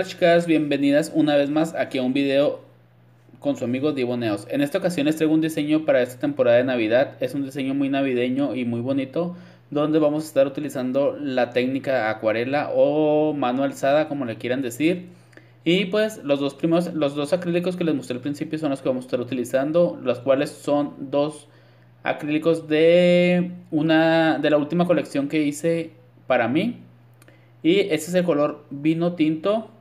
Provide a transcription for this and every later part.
Hola chicas, bienvenidas una vez más aquí a un video con su amigo Divo En esta ocasión les traigo un diseño para esta temporada de Navidad. Es un diseño muy navideño y muy bonito donde vamos a estar utilizando la técnica acuarela o mano alzada como le quieran decir. Y pues los dos primos, los dos acrílicos que les mostré al principio son los que vamos a estar utilizando, los cuales son dos acrílicos de una de la última colección que hice para mí. Y este es el color vino tinto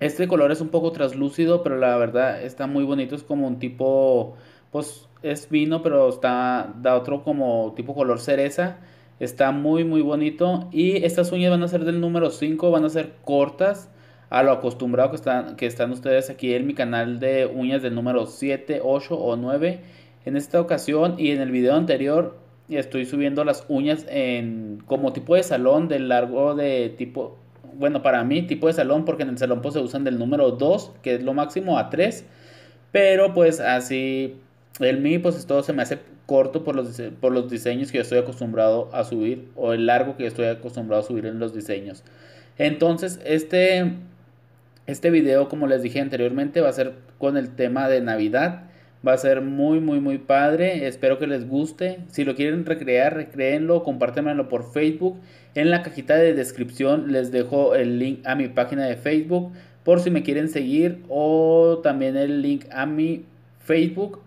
este color es un poco traslúcido pero la verdad está muy bonito. Es como un tipo, pues es vino, pero está da otro como tipo color cereza. Está muy, muy bonito. Y estas uñas van a ser del número 5, van a ser cortas a lo acostumbrado que están, que están ustedes aquí en mi canal de uñas del número 7, 8 o 9. En esta ocasión y en el video anterior estoy subiendo las uñas en como tipo de salón de largo de tipo bueno, para mí tipo de salón, porque en el salón pues se usan del número 2, que es lo máximo, a 3. Pero pues así, el mí pues todo se me hace corto por los, por los diseños que yo estoy acostumbrado a subir, o el largo que yo estoy acostumbrado a subir en los diseños. Entonces, este, este video, como les dije anteriormente, va a ser con el tema de Navidad. Va a ser muy, muy, muy padre. Espero que les guste. Si lo quieren recrear, recréenlo. compártanmelo por Facebook. En la cajita de descripción les dejo el link a mi página de Facebook. Por si me quieren seguir. O también el link a mi Facebook.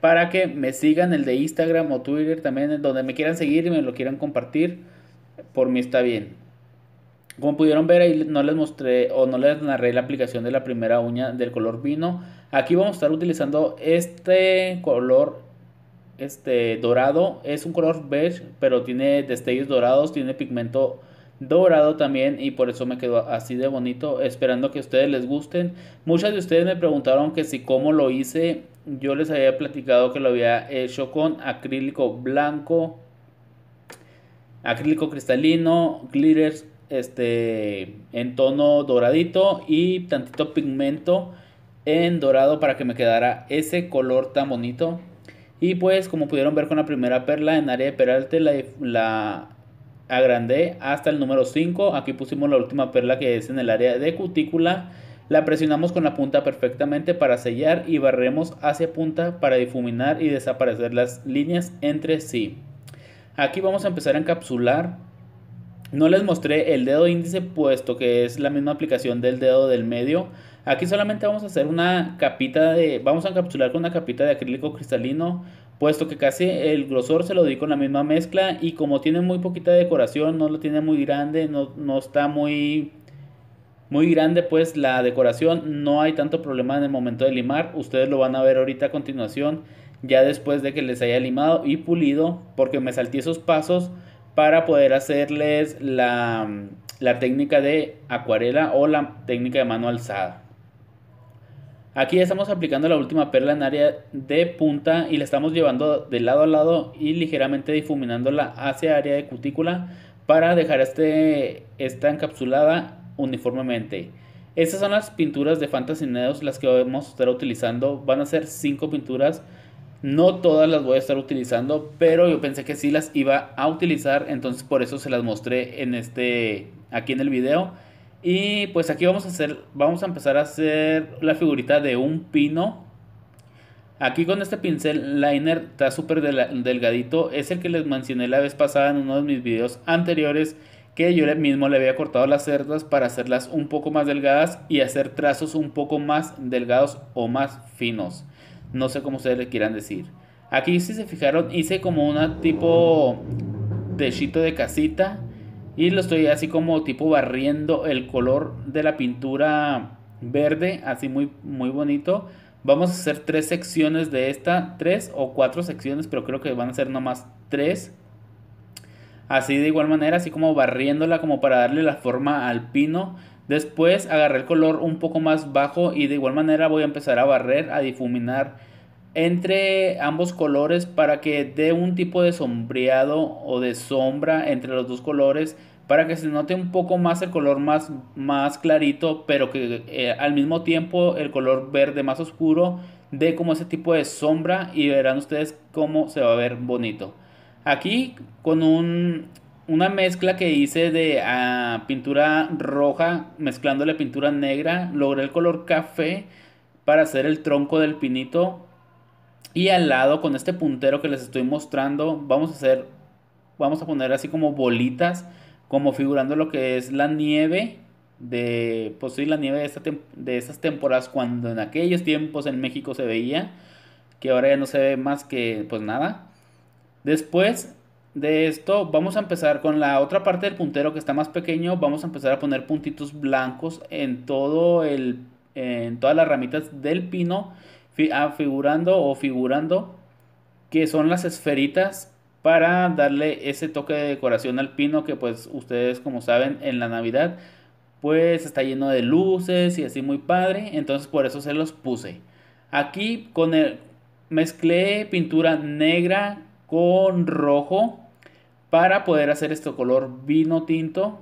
Para que me sigan el de Instagram o Twitter también. Donde me quieran seguir y me lo quieran compartir. Por mí está bien. Como pudieron ver ahí no les mostré o no les narré la aplicación de la primera uña del color vino. Aquí vamos a estar utilizando este color este dorado. Es un color beige pero tiene destellos dorados, tiene pigmento dorado también y por eso me quedó así de bonito. Esperando que a ustedes les gusten. Muchas de ustedes me preguntaron que si cómo lo hice. Yo les había platicado que lo había hecho con acrílico blanco, acrílico cristalino, glitters este, en tono doradito y tantito pigmento en dorado para que me quedara ese color tan bonito. Y pues como pudieron ver con la primera perla en área de peralte la, la agrandé hasta el número 5. Aquí pusimos la última perla que es en el área de cutícula. La presionamos con la punta perfectamente para sellar y barremos hacia punta para difuminar y desaparecer las líneas entre sí. Aquí vamos a empezar a encapsular no les mostré el dedo índice puesto que es la misma aplicación del dedo del medio. Aquí solamente vamos a hacer una capita de, vamos a encapsular con una capita de acrílico cristalino puesto que casi el grosor se lo di con la misma mezcla y como tiene muy poquita decoración, no lo tiene muy grande, no, está muy, muy grande pues la decoración, no hay tanto problema en el momento de limar, ustedes lo van a ver ahorita a continuación, ya después de que les haya limado y pulido, porque me salté esos pasos para poder hacerles la, técnica de acuarela o la técnica de mano alzada. Aquí estamos aplicando la última perla en área de punta y la estamos llevando de lado a lado y ligeramente difuminándola hacia área de cutícula para dejar este, esta encapsulada uniformemente. Estas son las pinturas de Fantasy las que vamos a estar utilizando. Van a ser 5 pinturas no todas las voy a estar utilizando, pero yo pensé que sí las iba a utilizar, entonces por eso se las mostré en este aquí en el video. Y pues aquí vamos a hacer vamos a empezar a hacer la figurita de un pino. Aquí con este pincel liner está súper delgadito, es el que les mencioné la vez pasada en uno de mis videos anteriores que yo mismo le había cortado las cerdas para hacerlas un poco más delgadas y hacer trazos un poco más delgados o más finos no sé cómo ustedes le quieran decir. Aquí si se fijaron hice como una tipo chito de casita y lo estoy así como tipo barriendo el color de la pintura verde, así muy, muy bonito. Vamos a hacer tres secciones de esta, tres o cuatro secciones, pero creo que van a ser nomás tres. Así de igual manera, así como barriéndola como para darle la forma al pino. Después agarré el color un poco más bajo y de igual manera voy a empezar a barrer, a difuminar entre ambos colores para que dé un tipo de sombreado o de sombra entre los dos colores para que se note un poco más el color más, más clarito, pero que eh, al mismo tiempo el color verde más oscuro dé como ese tipo de sombra y verán ustedes cómo se va a ver bonito. Aquí con un una mezcla que hice de ah, pintura roja mezclándole pintura negra. Logré el color café para hacer el tronco del pinito. Y al lado con este puntero que les estoy mostrando vamos a hacer, vamos a poner así como bolitas, como figurando lo que es la nieve de, pues sí, la nieve de, de estas temporadas cuando en aquellos tiempos en México se veía, que ahora ya no se ve más que pues nada. Después de esto vamos a empezar con la otra parte del puntero que está más pequeño. Vamos a empezar a poner puntitos blancos en, todo el, en todas las ramitas del pino. Ah, figurando o figurando que son las esferitas para darle ese toque de decoración al pino que pues ustedes como saben en la Navidad pues está lleno de luces y así muy padre. Entonces por eso se los puse. Aquí con el, mezclé pintura negra con rojo para poder hacer este color vino tinto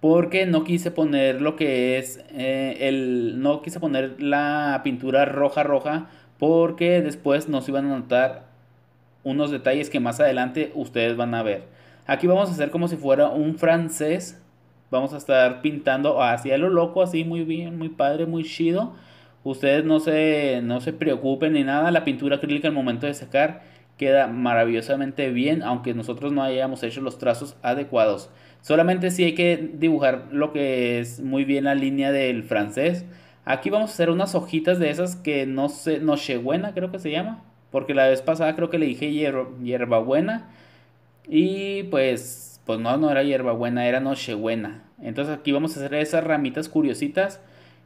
porque no quise poner lo que es eh, el no quise poner la pintura roja roja porque después nos iban a notar unos detalles que más adelante ustedes van a ver aquí vamos a hacer como si fuera un francés vamos a estar pintando hacia lo loco así muy bien muy padre muy chido ustedes no se no se preocupen ni nada la pintura acrílica al momento de sacar queda maravillosamente bien, aunque nosotros no hayamos hecho los trazos adecuados. Solamente si sí hay que dibujar lo que es muy bien la línea del francés. Aquí vamos a hacer unas hojitas de esas que no sé, nochebuena creo que se llama. Porque la vez pasada creo que le dije hierba hierbabuena. Y pues, pues no, no era hierbabuena, era nochebuena. Entonces aquí vamos a hacer esas ramitas curiositas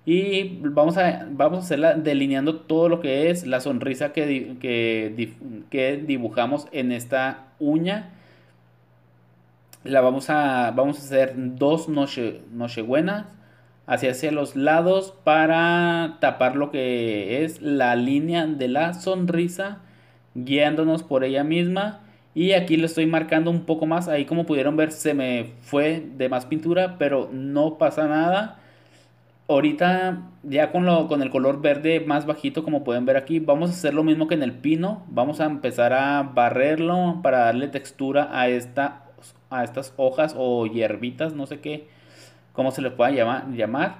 y vamos a, vamos a hacerla delineando todo lo que es la sonrisa que, que, dibujamos en esta uña. La vamos a, vamos a hacer dos noche, buenas hacia, hacia los lados para tapar lo que es la línea de la sonrisa guiándonos por ella misma. Y aquí lo estoy marcando un poco más. Ahí como pudieron ver se me fue de más pintura, pero no pasa nada Ahorita ya con, lo, con el color verde más bajito como pueden ver aquí, vamos a hacer lo mismo que en el pino. Vamos a empezar a barrerlo para darle textura a, esta, a estas hojas o hierbitas, no sé qué, cómo se le pueda llamar.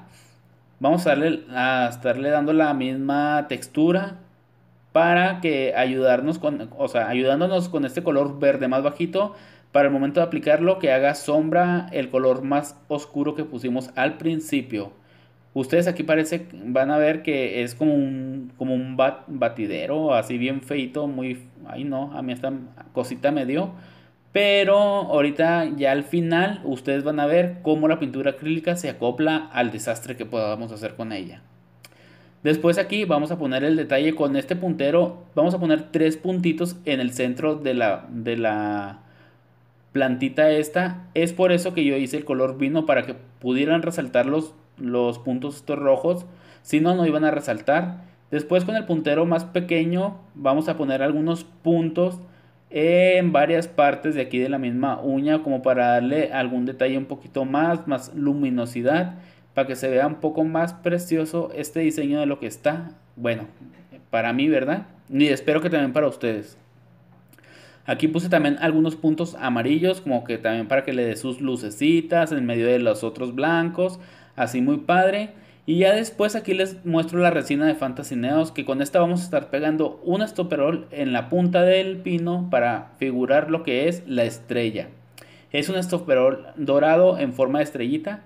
Vamos a, darle, a estarle dando la misma textura para que ayudarnos con, ayudándonos con este color verde más bajito para el momento de aplicarlo que haga sombra el color más oscuro que pusimos al principio. Ustedes aquí parece, van a ver que es como un, como un bat, batidero, así bien feito, muy, ay no, a mí esta cosita me dio. Pero ahorita ya al final ustedes van a ver cómo la pintura acrílica se acopla al desastre que podamos hacer con ella. Después aquí vamos a poner el detalle con este puntero. Vamos a poner tres puntitos en el centro de la, de la plantita esta. Es por eso que yo hice el color vino para que pudieran resaltar los los puntos estos rojos, si no, no iban a resaltar. Después con el puntero más pequeño vamos a poner algunos puntos en varias partes de aquí de la misma uña como para darle algún detalle un poquito más, más luminosidad, para que se vea un poco más precioso este diseño de lo que está. Bueno, para mí, ¿verdad? Y espero que también para ustedes. Aquí puse también algunos puntos amarillos, como que también para que le dé sus lucecitas en medio de los otros blancos así muy padre. Y ya después aquí les muestro la resina de Fantasy Neos, que con esta vamos a estar pegando un estoperol en la punta del pino para figurar lo que es la estrella. Es un estoperol dorado en forma de estrellita.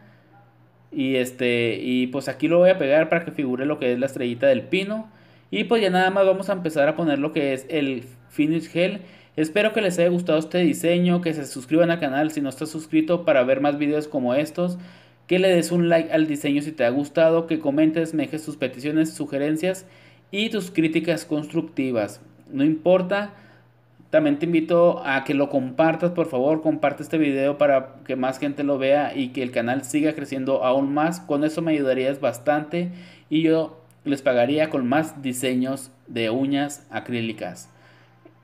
Y este y pues aquí lo voy a pegar para que figure lo que es la estrellita del pino. Y pues ya nada más vamos a empezar a poner lo que es el Finish Gel. Espero que les haya gustado este diseño, que se suscriban al canal si no estás suscrito para ver más videos como estos que le des un like al diseño si te ha gustado, que comentes, me dejes tus peticiones, sugerencias y tus críticas constructivas. No importa, también te invito a que lo compartas, por favor, comparte este video para que más gente lo vea y que el canal siga creciendo aún más. Con eso me ayudarías bastante y yo les pagaría con más diseños de uñas acrílicas.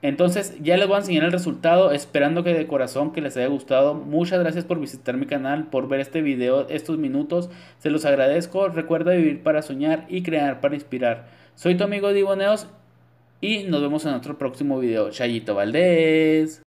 Entonces ya les voy a enseñar el resultado, esperando que de corazón que les haya gustado. Muchas gracias por visitar mi canal, por ver este video, estos minutos. Se los agradezco. Recuerda vivir para soñar y crear para inspirar. Soy tu amigo Diboneos y nos vemos en otro próximo video. Chayito Valdés.